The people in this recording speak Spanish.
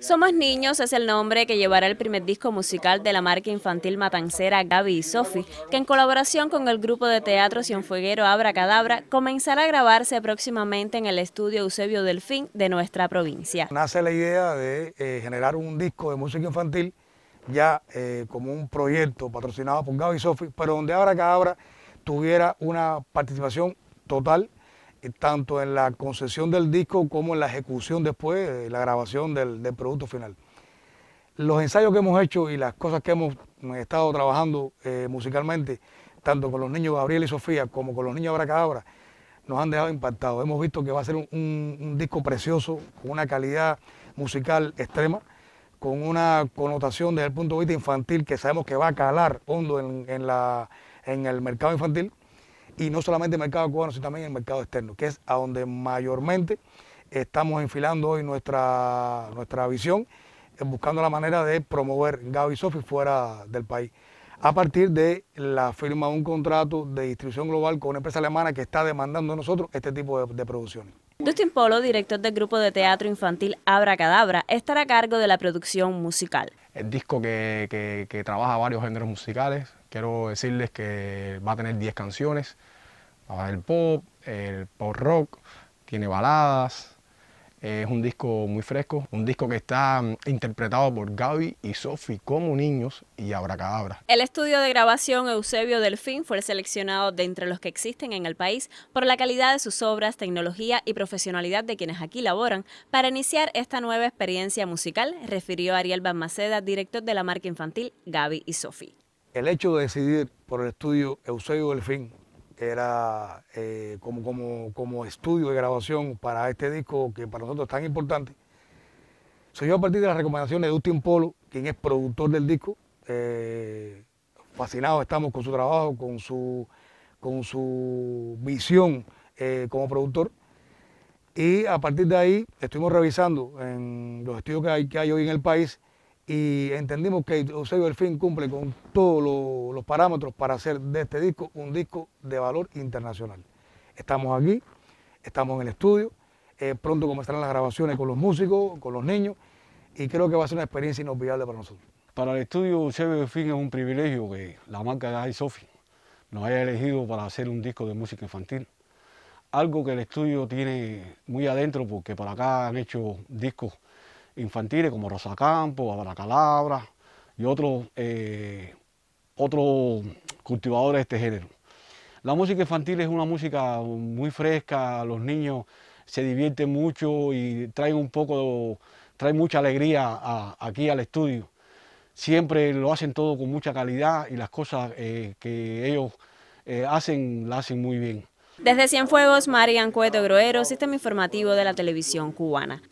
Somos Niños es el nombre que llevará el primer disco musical de la marca infantil matancera Gaby y Sofi que en colaboración con el grupo de teatro Cienfueguero Abra Cadabra comenzará a grabarse próximamente en el estudio Eusebio Delfín de nuestra provincia. Nace la idea de eh, generar un disco de música infantil ya eh, como un proyecto patrocinado por Gaby y Sofi pero donde Abra Cadabra tuviera una participación total tanto en la concesión del disco como en la ejecución después, la grabación del, producto final. Los ensayos que hemos hecho y las cosas que hemos eh, estado trabajando eh, musicalmente, tanto con los niños Gabriel y Sofía como con los niños Abracadabra, nos han dejado impactados. Hemos visto que va a ser un, disco precioso, con una calidad musical extrema, con una connotación desde el punto de vista infantil que sabemos que va a calar hondo en el mercado infantil y no solamente el mercado cubano, sino también el mercado externo, que es a donde mayormente estamos enfilando hoy nuestra, nuestra visión, eh, buscando la manera de promover Gaby Sofi fuera del país, a partir de la firma de un contrato de distribución global con una empresa alemana que está demandando a nosotros este tipo de, de producciones. Dustin Polo, director del grupo de teatro infantil Abra Cadabra, estará a cargo de la producción musical el disco que, trabaja varios géneros musicales. Quiero decirles que va a tener 10 canciones. Va a haber pop, el pop rock, tiene baladas, es un disco muy fresco, un disco que está mm, interpretado por Gaby y Sofi como niños y Abracadabra. El estudio de grabación Eusebio Delfín fue seleccionado de entre los que existen en el país por la calidad de sus obras, tecnología y profesionalidad de quienes aquí laboran para iniciar esta nueva experiencia musical, refirió Ariel Balmaceda, director de la marca infantil Gaby y Sofi. El hecho de decidir por el estudio Eusebio Delfín era eh, como, como, como estudio de grabación para este disco que para nosotros es tan importante. Soy yo a partir de las recomendaciones de Dustin Polo, quien es productor del disco. Eh, fascinados estamos con su trabajo, con su, con su visión eh, como productor. Y a partir de ahí estuvimos revisando en los estudios que hay, que hay hoy en el país y entendimos que Eusebio Delfín cumple con todos los parámetros para hacer de este disco un disco de valor internacional. Estamos aquí, estamos en el estudio, eh, pronto comenzarán las grabaciones con los músicos, con los niños, y creo que va a ser una experiencia inolvidable para nosotros. Para el estudio Eusebio Delfín es un privilegio que la marca High Sofi nos haya elegido para hacer un disco de música infantil. Algo que el estudio tiene muy adentro, porque para acá han hecho discos infantiles como Rosa Rosacampo, Abracalabra y otros, eh, otros cultivadores de este género. La música infantil es una música muy fresca, los niños se divierten mucho y traen un poco, traen mucha alegría aquí al estudio. Siempre lo hacen todo con mucha calidad y las cosas eh, que ellos eh, hacen, las hacen muy bien. Desde Cienfuegos, Marian Cueto Groero, Sistema Informativo de la Televisión Cubana.